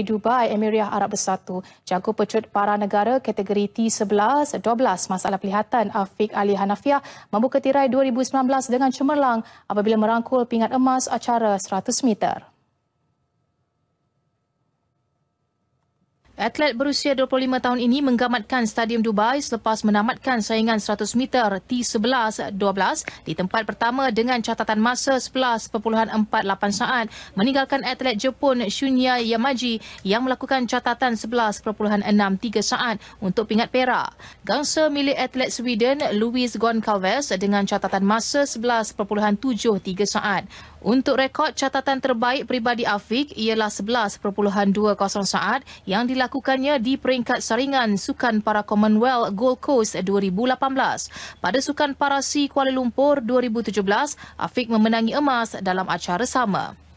Di Dubai, Emiriah Arab Bersatu. Jago pecut para negara kategori T11-12 masalah pelihatan Afiq Ali Hanafiah membuka tirai 2019 dengan cemerlang apabila merangkul pingat emas acara 100 meter. Atlet berusia 25 tahun ini menggamatkan Stadium Dubai selepas menamatkan saingan 100 meter T11-12 di tempat pertama dengan catatan masa 11.48 saat meninggalkan atlet Jepun Shunya Yamaji yang melakukan catatan 11.63 saat untuk pingat perak. Gangsa milik atlet Sweden Louis Goncalves dengan catatan masa 11.73 saat. Untuk rekod catatan terbaik peribadi Afik ialah 11.20 saat yang dilakukan melakukannya di peringkat saringan Sukan Para Commonwealth Gold Coast 2018. Pada Sukan Parasi Kuala Lumpur 2017, Afiq memenangi emas dalam acara sama.